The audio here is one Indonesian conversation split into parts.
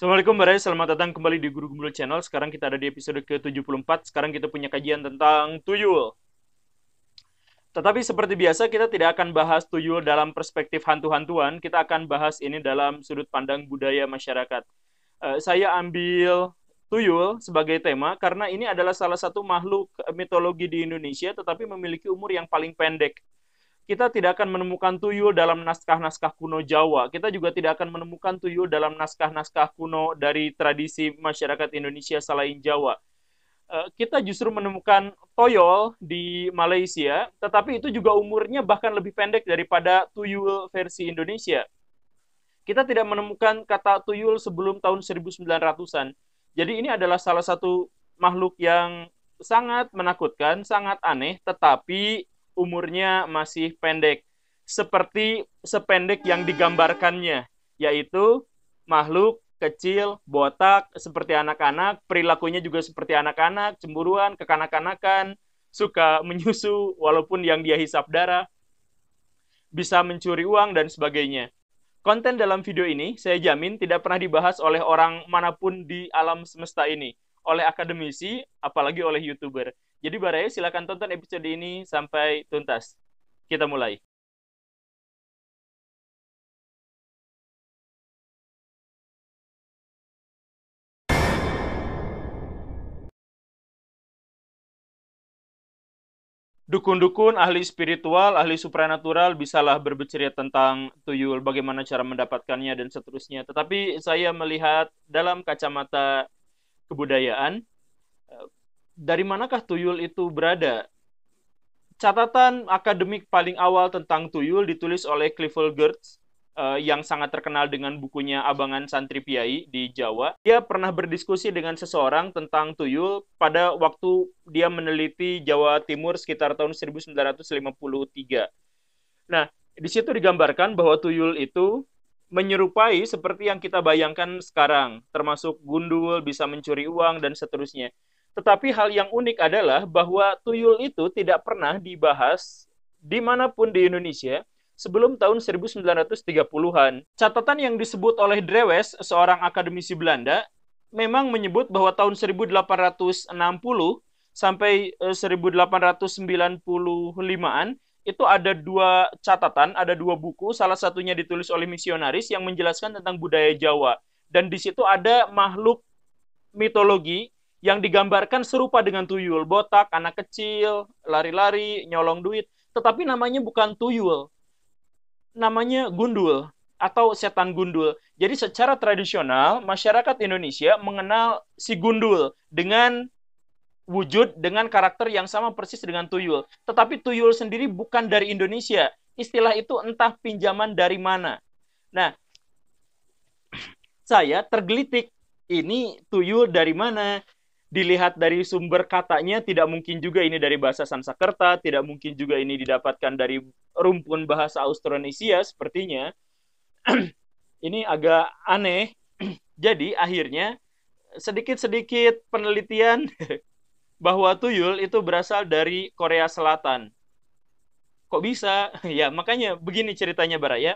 Assalamualaikum Mbak selamat datang kembali di Guru Gembul Channel. Sekarang kita ada di episode ke-74. Sekarang kita punya kajian tentang tuyul. Tetapi seperti biasa kita tidak akan bahas tuyul dalam perspektif hantu-hantuan, kita akan bahas ini dalam sudut pandang budaya masyarakat. Eh, saya ambil tuyul sebagai tema karena ini adalah salah satu makhluk mitologi di Indonesia tetapi memiliki umur yang paling pendek kita tidak akan menemukan tuyul dalam naskah-naskah kuno Jawa. Kita juga tidak akan menemukan tuyul dalam naskah-naskah kuno dari tradisi masyarakat Indonesia selain Jawa. Eh, kita justru menemukan toyol di Malaysia, tetapi itu juga umurnya bahkan lebih pendek daripada tuyul versi Indonesia. Kita tidak menemukan kata tuyul sebelum tahun 1900-an. Jadi ini adalah salah satu makhluk yang sangat menakutkan, sangat aneh, tetapi umurnya masih pendek, seperti sependek yang digambarkannya, yaitu makhluk kecil, botak, seperti anak-anak, perilakunya juga seperti anak-anak, cemburuan, kekanak-kanakan, suka menyusu walaupun yang dia hisap darah, bisa mencuri uang, dan sebagainya. Konten dalam video ini, saya jamin, tidak pernah dibahas oleh orang manapun di alam semesta ini, oleh akademisi, apalagi oleh YouTuber jadi Baraya silakan tonton episode ini sampai tuntas. Kita mulai. Dukun-dukun, ahli spiritual, ahli supranatural bisalah berbicara tentang tuyul, bagaimana cara mendapatkannya dan seterusnya. Tetapi saya melihat dalam kacamata kebudayaan, dari manakah tuyul itu berada? Catatan akademik paling awal tentang tuyul ditulis oleh Clifford Gertz eh, yang sangat terkenal dengan bukunya Abangan Santri Piai di Jawa. Dia pernah berdiskusi dengan seseorang tentang tuyul pada waktu dia meneliti Jawa Timur sekitar tahun 1953. Nah, di situ digambarkan bahwa tuyul itu menyerupai seperti yang kita bayangkan sekarang, termasuk gundul, bisa mencuri uang, dan seterusnya. Tetapi hal yang unik adalah bahwa tuyul itu tidak pernah dibahas dimanapun di Indonesia sebelum tahun 1930-an. Catatan yang disebut oleh Drewes, seorang akademisi Belanda, memang menyebut bahwa tahun 1860 sampai 1895-an eh, itu ada dua catatan, ada dua buku, salah satunya ditulis oleh misionaris yang menjelaskan tentang budaya Jawa. Dan di situ ada makhluk mitologi yang digambarkan serupa dengan tuyul, botak, anak kecil, lari-lari, nyolong duit, tetapi namanya bukan tuyul. Namanya gundul atau setan gundul. Jadi secara tradisional masyarakat Indonesia mengenal si gundul dengan wujud dengan karakter yang sama persis dengan tuyul. Tetapi tuyul sendiri bukan dari Indonesia. Istilah itu entah pinjaman dari mana. Nah, saya tergelitik ini tuyul dari mana? dilihat dari sumber katanya tidak mungkin juga ini dari bahasa Sanskerta tidak mungkin juga ini didapatkan dari rumpun bahasa Austronesia sepertinya. ini agak aneh. Jadi akhirnya sedikit-sedikit penelitian bahwa tuyul itu berasal dari Korea Selatan. Kok bisa? ya, makanya begini ceritanya Baraya.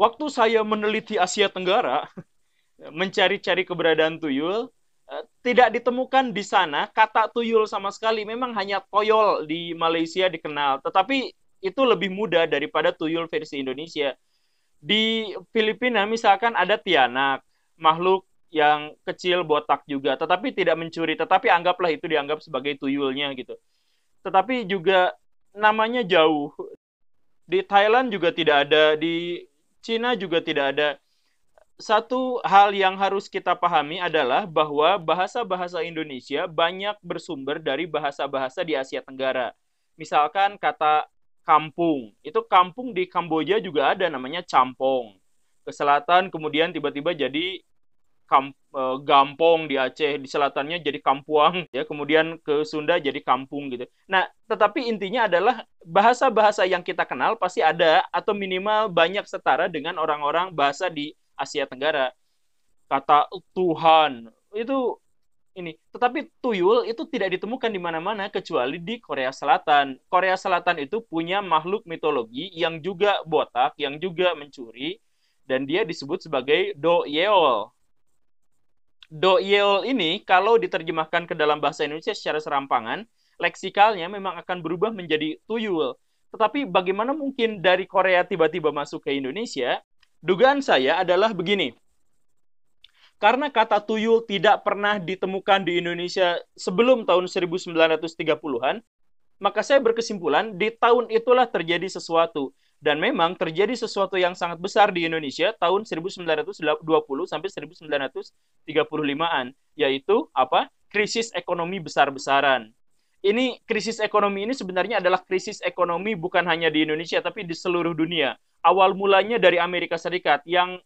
Waktu saya meneliti Asia Tenggara, mencari-cari keberadaan tuyul, Eh, tidak ditemukan di sana kata tuyul sama sekali. Memang hanya toyol di Malaysia dikenal. Tetapi itu lebih mudah daripada tuyul versi Indonesia. Di Filipina misalkan ada tianak, makhluk yang kecil botak juga, tetapi tidak mencuri. Tetapi anggaplah itu dianggap sebagai tuyulnya gitu. Tetapi juga namanya jauh. Di Thailand juga tidak ada, di Cina juga tidak ada satu hal yang harus kita pahami adalah bahwa bahasa-bahasa Indonesia banyak bersumber dari bahasa-bahasa di Asia Tenggara. Misalkan kata kampung, itu kampung di Kamboja juga ada namanya campong. Ke selatan kemudian tiba-tiba jadi kamp, e, gampong di Aceh, di selatannya jadi kampuang, ya kemudian ke Sunda jadi kampung gitu. Nah, tetapi intinya adalah bahasa-bahasa yang kita kenal pasti ada atau minimal banyak setara dengan orang-orang bahasa di Asia Tenggara kata Tuhan itu ini tetapi tuyul itu tidak ditemukan di mana-mana kecuali di Korea Selatan Korea Selatan itu punya makhluk mitologi yang juga botak yang juga mencuri dan dia disebut sebagai do yeol do yeol ini kalau diterjemahkan ke dalam bahasa Indonesia secara serampangan leksikalnya memang akan berubah menjadi tuyul tetapi bagaimana mungkin dari Korea tiba-tiba masuk ke Indonesia Dugaan saya adalah begini. Karena kata tuyul tidak pernah ditemukan di Indonesia sebelum tahun 1930-an, maka saya berkesimpulan di tahun itulah terjadi sesuatu. Dan memang terjadi sesuatu yang sangat besar di Indonesia tahun 1920 sampai 1935-an, yaitu apa? krisis ekonomi besar-besaran ini krisis ekonomi ini sebenarnya adalah krisis ekonomi bukan hanya di Indonesia tapi di seluruh dunia. Awal mulanya dari Amerika Serikat yang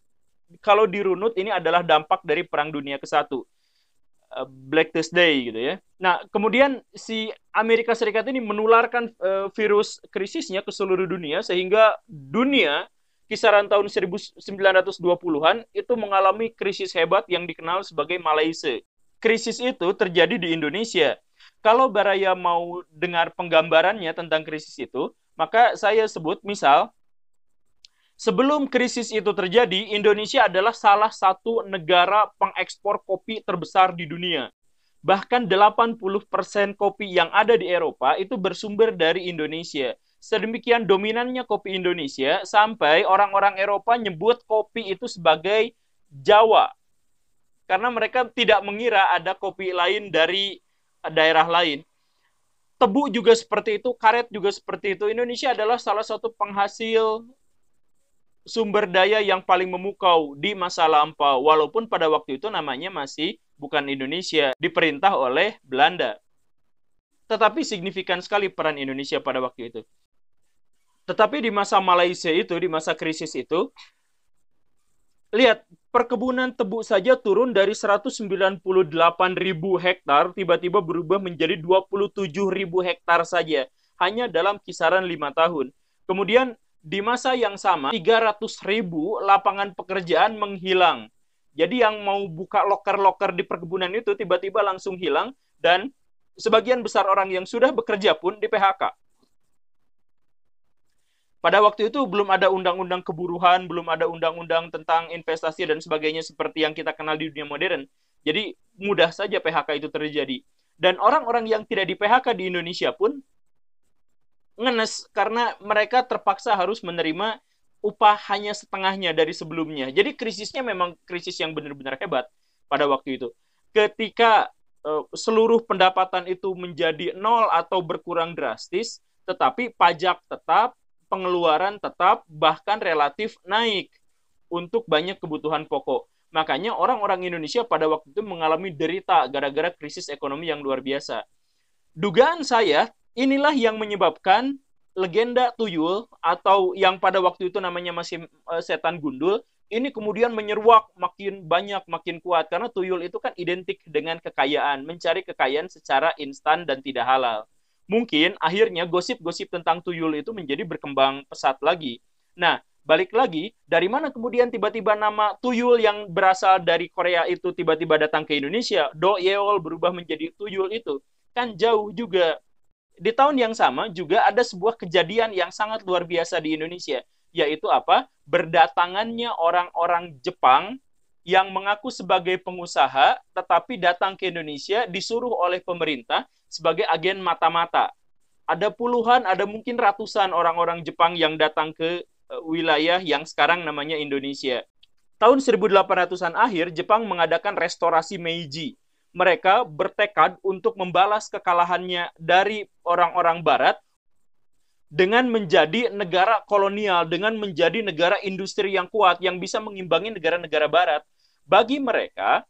kalau dirunut ini adalah dampak dari Perang Dunia ke-1. Eh, Black Thursday gitu ya. Nah, kemudian si Amerika Serikat ini menularkan uh, virus krisisnya ke seluruh dunia sehingga dunia kisaran tahun 1920-an itu mengalami krisis hebat yang dikenal sebagai Malaysia. Krisis itu terjadi di Indonesia kalau Baraya mau dengar penggambarannya tentang krisis itu, maka saya sebut misal sebelum krisis itu terjadi, Indonesia adalah salah satu negara pengekspor kopi terbesar di dunia. Bahkan 80% kopi yang ada di Eropa itu bersumber dari Indonesia. Sedemikian dominannya kopi Indonesia sampai orang-orang Eropa nyebut kopi itu sebagai Jawa. Karena mereka tidak mengira ada kopi lain dari daerah lain. Tebu juga seperti itu, karet juga seperti itu. Indonesia adalah salah satu penghasil sumber daya yang paling memukau di masa lampau, walaupun pada waktu itu namanya masih bukan Indonesia, diperintah oleh Belanda. Tetapi signifikan sekali peran Indonesia pada waktu itu. Tetapi di masa Malaysia itu, di masa krisis itu, lihat perkebunan tebu saja turun dari 198 ribu hektar tiba-tiba berubah menjadi 27 ribu hektar saja hanya dalam kisaran lima tahun. Kemudian di masa yang sama 300 ribu lapangan pekerjaan menghilang. Jadi yang mau buka loker-loker di perkebunan itu tiba-tiba langsung hilang dan sebagian besar orang yang sudah bekerja pun di PHK pada waktu itu belum ada undang-undang keburuhan, belum ada undang-undang tentang investasi dan sebagainya seperti yang kita kenal di dunia modern. Jadi mudah saja PHK itu terjadi. Dan orang-orang yang tidak di PHK di Indonesia pun ngenes karena mereka terpaksa harus menerima upah hanya setengahnya dari sebelumnya. Jadi krisisnya memang krisis yang benar-benar hebat pada waktu itu. Ketika eh, seluruh pendapatan itu menjadi nol atau berkurang drastis, tetapi pajak tetap, pengeluaran tetap bahkan relatif naik untuk banyak kebutuhan pokok. Makanya orang-orang Indonesia pada waktu itu mengalami derita gara-gara krisis ekonomi yang luar biasa. Dugaan saya, inilah yang menyebabkan legenda tuyul atau yang pada waktu itu namanya masih eh, setan gundul ini kemudian menyeruak makin banyak makin kuat karena tuyul itu kan identik dengan kekayaan, mencari kekayaan secara instan dan tidak halal mungkin akhirnya gosip-gosip tentang tuyul itu menjadi berkembang pesat lagi. Nah, balik lagi, dari mana kemudian tiba-tiba nama tuyul yang berasal dari Korea itu tiba-tiba datang ke Indonesia? Do Yeol berubah menjadi tuyul itu. Kan jauh juga. Di tahun yang sama juga ada sebuah kejadian yang sangat luar biasa di Indonesia. Yaitu apa? Berdatangannya orang-orang Jepang yang mengaku sebagai pengusaha tetapi datang ke Indonesia disuruh oleh pemerintah sebagai agen mata-mata. Ada puluhan, ada mungkin ratusan orang-orang Jepang yang datang ke eh, wilayah yang sekarang namanya Indonesia. Tahun 1800-an akhir, Jepang mengadakan restorasi Meiji. Mereka bertekad untuk membalas kekalahannya dari orang-orang barat dengan menjadi negara kolonial, dengan menjadi negara industri yang kuat yang bisa mengimbangi negara-negara barat. Bagi mereka,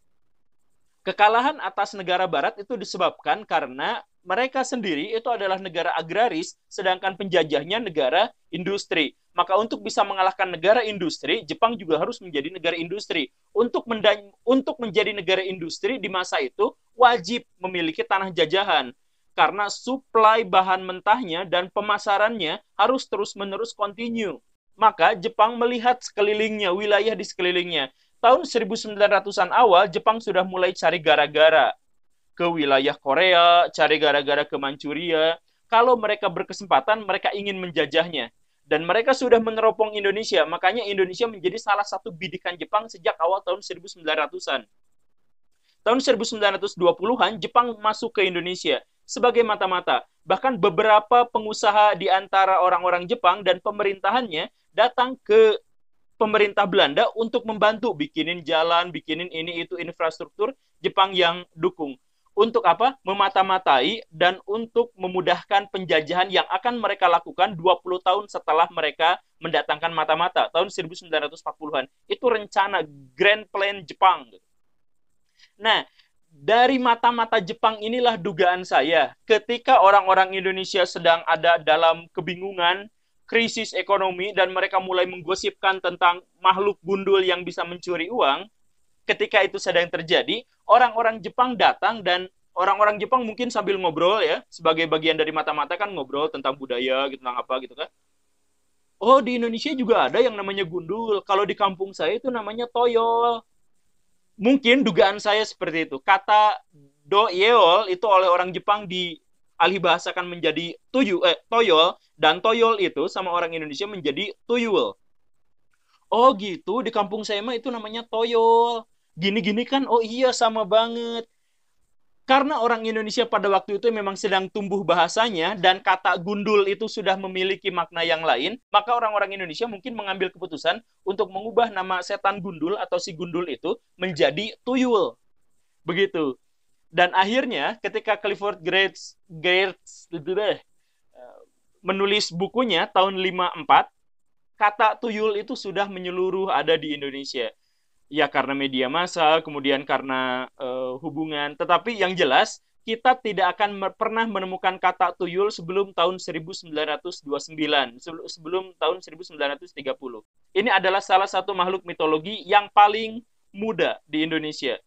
kekalahan atas negara barat itu disebabkan karena mereka sendiri itu adalah negara agraris, sedangkan penjajahnya negara industri. Maka untuk bisa mengalahkan negara industri, Jepang juga harus menjadi negara industri. Untuk mendan untuk menjadi negara industri di masa itu wajib memiliki tanah jajahan karena suplai bahan mentahnya dan pemasarannya harus terus-menerus kontinu. Maka Jepang melihat sekelilingnya, wilayah di sekelilingnya tahun 1900-an awal Jepang sudah mulai cari gara-gara ke wilayah Korea, cari gara-gara ke Manchuria. Kalau mereka berkesempatan, mereka ingin menjajahnya. Dan mereka sudah meneropong Indonesia, makanya Indonesia menjadi salah satu bidikan Jepang sejak awal tahun 1900-an. Tahun 1920-an, Jepang masuk ke Indonesia sebagai mata-mata. Bahkan beberapa pengusaha di antara orang-orang Jepang dan pemerintahannya datang ke pemerintah Belanda untuk membantu bikinin jalan, bikinin ini itu infrastruktur Jepang yang dukung. Untuk apa? Memata-matai dan untuk memudahkan penjajahan yang akan mereka lakukan 20 tahun setelah mereka mendatangkan mata-mata tahun 1940-an. Itu rencana grand plan Jepang. Nah, dari mata-mata Jepang inilah dugaan saya ketika orang-orang Indonesia sedang ada dalam kebingungan krisis ekonomi dan mereka mulai menggosipkan tentang makhluk gundul yang bisa mencuri uang, ketika itu sedang terjadi, orang-orang Jepang datang dan orang-orang Jepang mungkin sambil ngobrol ya, sebagai bagian dari mata-mata kan ngobrol tentang budaya gitu, tentang apa gitu kan. Oh, di Indonesia juga ada yang namanya gundul. Kalau di kampung saya itu namanya toyol. Mungkin dugaan saya seperti itu. Kata do yeol itu oleh orang Jepang di alih bahasakan menjadi tuyu eh toyol dan toyol itu sama orang Indonesia menjadi tuyul. Oh gitu, di kampung saya mah itu namanya toyol. Gini-gini kan oh iya sama banget. Karena orang Indonesia pada waktu itu memang sedang tumbuh bahasanya dan kata gundul itu sudah memiliki makna yang lain, maka orang-orang Indonesia mungkin mengambil keputusan untuk mengubah nama setan gundul atau si gundul itu menjadi tuyul. Begitu. Dan akhirnya ketika Clifford Geertz, Geertz menulis bukunya tahun 54, kata tuyul itu sudah menyeluruh ada di Indonesia. Ya karena media massa, kemudian karena uh, hubungan. Tetapi yang jelas kita tidak akan pernah menemukan kata tuyul sebelum tahun 1929, sebelum tahun 1930. Ini adalah salah satu makhluk mitologi yang paling muda di Indonesia.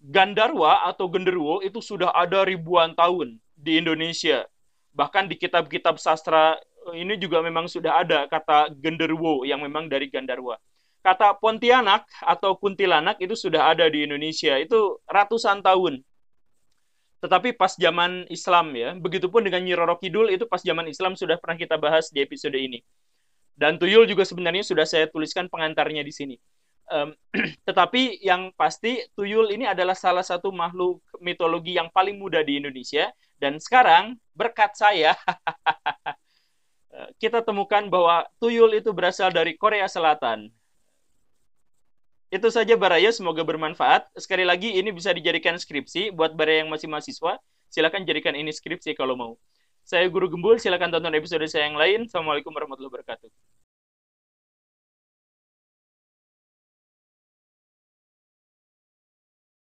Gandarwa atau genderwo itu sudah ada ribuan tahun di Indonesia. Bahkan di kitab-kitab sastra eh, ini juga memang sudah ada kata genderwo yang memang dari Gandarwa. Kata Pontianak atau Kuntilanak itu sudah ada di Indonesia, itu ratusan tahun. Tetapi pas zaman Islam ya, begitupun dengan Nyi Kidul itu pas zaman Islam sudah pernah kita bahas di episode ini. Dan Tuyul juga sebenarnya sudah saya tuliskan pengantarnya di sini. Um, tetapi yang pasti tuyul ini adalah salah satu makhluk mitologi yang paling muda di Indonesia dan sekarang berkat saya eh, kita temukan bahwa tuyul itu berasal dari Korea Selatan. Itu saja Baraya, semoga bermanfaat. Sekali lagi ini bisa dijadikan skripsi buat Baraya yang masih mahasiswa. Silakan jadikan ini skripsi kalau mau. Saya Guru Gembul, silakan tonton episode saya yang lain. Assalamualaikum warahmatullahi wabarakatuh.